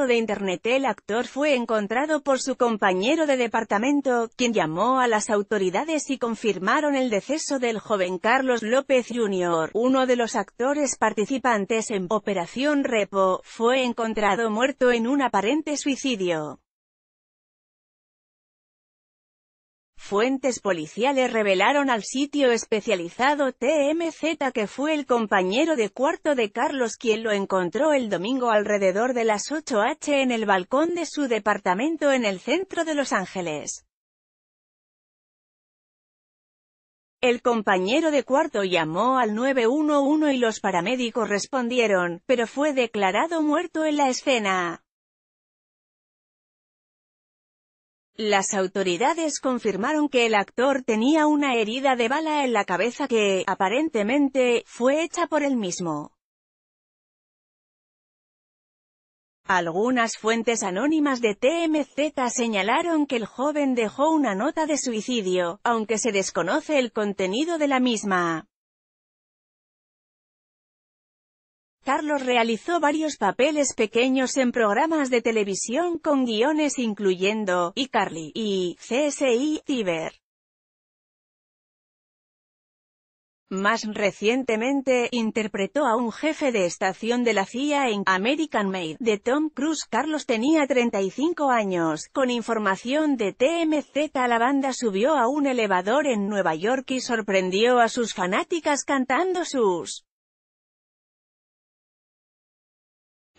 de internet el actor fue encontrado por su compañero de departamento, quien llamó a las autoridades y confirmaron el deceso del joven Carlos López Jr., uno de los actores participantes en Operación Repo, fue encontrado muerto en un aparente suicidio. Fuentes policiales revelaron al sitio especializado TMZ que fue el compañero de cuarto de Carlos quien lo encontró el domingo alrededor de las 8h en el balcón de su departamento en el centro de Los Ángeles. El compañero de cuarto llamó al 911 y los paramédicos respondieron, pero fue declarado muerto en la escena. Las autoridades confirmaron que el actor tenía una herida de bala en la cabeza que, aparentemente, fue hecha por él mismo. Algunas fuentes anónimas de TMZ señalaron que el joven dejó una nota de suicidio, aunque se desconoce el contenido de la misma. Carlos realizó varios papeles pequeños en programas de televisión con guiones incluyendo iCarly y CSI Tiber. Más recientemente, interpretó a un jefe de estación de la CIA en American Made, de Tom Cruise. Carlos tenía 35 años. Con información de TMZ la banda subió a un elevador en Nueva York y sorprendió a sus fanáticas cantando sus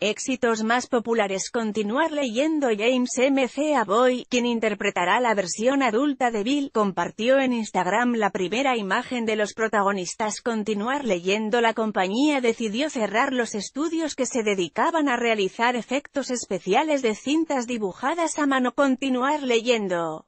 Éxitos más populares Continuar leyendo James M. C. Aboy, quien interpretará la versión adulta de Bill, compartió en Instagram la primera imagen de los protagonistas Continuar leyendo La compañía decidió cerrar los estudios que se dedicaban a realizar efectos especiales de cintas dibujadas a mano Continuar leyendo